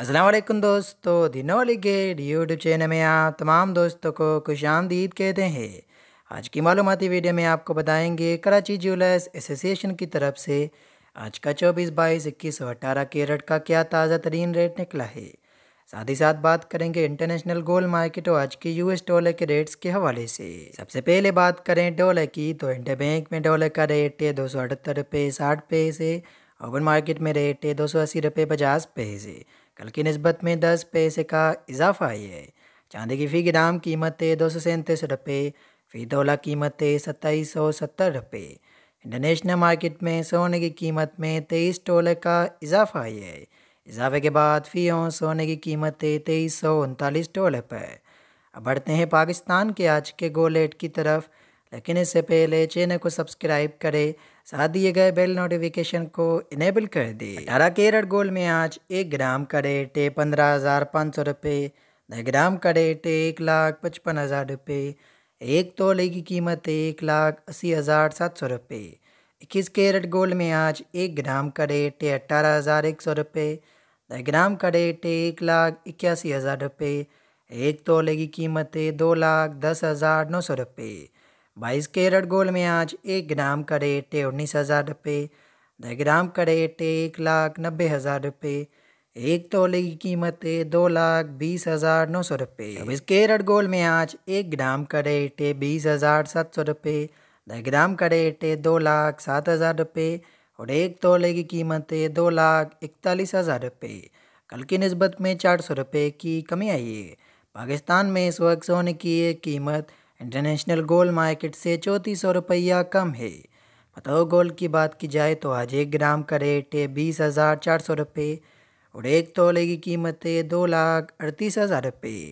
असलम दोस्तों दिनोली get YouTube channel में आप तमाम दोस्तों को खुश आमदीद कहते हैं आज की मालूमती वीडियो में आपको बताएंगे कराची ज्वेलर्स एसोसिएशन की तरफ से आज का चौबीस बाईस इक्कीस सौ अठारह रेट का क्या ताज़ा तरीन रेट निकला है साथ ही साथ बात करेंगे इंटरनेशनल गोल्ड मार्केट और आज के यूएस डॉलर के रेट्स के हवाले से सबसे पहले बात करें डॉलर की तो बैंक में डॉलर का रेट है दो सौ अठहत्तर रुपये साठ से ओपन मार्केट में रेट है दो सौ अस्सी रुपये पचास पैसे कल की नस्बत में दस पैसे का इजाफा आई है चांदी की फ़ी ग्राम कीमत है दो सौ सैंतीस रुपये फ़ी तोला कीमत है सत्ताईस सौ सत्तर रुपये इंटरनेशनल मार्केट में सोने की कीमत में तेईस टोले का इजाफा आई है इजाफे के बाद फ़ी और सोने की कीमत है तेईस सौ उनतालीस टोले पर अब बढ़ते हैं पाकिस्तान के आज के गोलेट की तरफ लेकिन इससे पहले चैनल को सब्सक्राइब करें साथ दिए गए बेल नोटिफिकेशन को इनेबल कर दे अठारह कैरेट गोल्ड में आज एक ग्राम करे टे पंद्रह हज़ार पाँच सौ रुपये दस ग्राम करे टे एक लाख पचपन हज़ार रुपये एक तोले की कीमत एक लाख अस्सी हज़ार सात सौ रुपये इक्कीस कैरेट गोल्ड में आज एक ग्राम करे टे अट्ठारह हज़ार एक सौ रुपये दस ग्राम करे टे एक लाख इक्यासी हज़ार रुपये एक तोले की कीमत दो लाख दस हज़ार नौ सौ रुपये बाईस कैरेट गोल्ड में आज एक ग्राम का रेट है उन्नीस हज़ार रुपये दस ग्राम का रेट है एक लाख नब्बे हज़ार रुपये एक तोले की कीमत है दो लाख बीस हज़ार नौ सौ रुपये चौबीस कैरेट गोल्ड में आज एक ग्राम का रेट है बीस हज़ार सात सौ रुपये दस ग्राम का रेट है दो लाख सात हज़ार रुपये और एक तोले की कीमत है दो लाख इकतालीस हज़ार रुपये कल की नस्बत में चार सौ रुपये की कमी आई है पाकिस्तान में इस वक्त सोने की कीमत इंटरनेशनल गोल्ड मार्केट से चौंतीस सौ रुपया कम है बताओ गोल्ड की बात की जाए तो आज एक ग्राम का रेट है बीस हज़ार चार सौ रुपये और एक तोले की कीमत है दो लाख अड़तीस हज़ार रुपये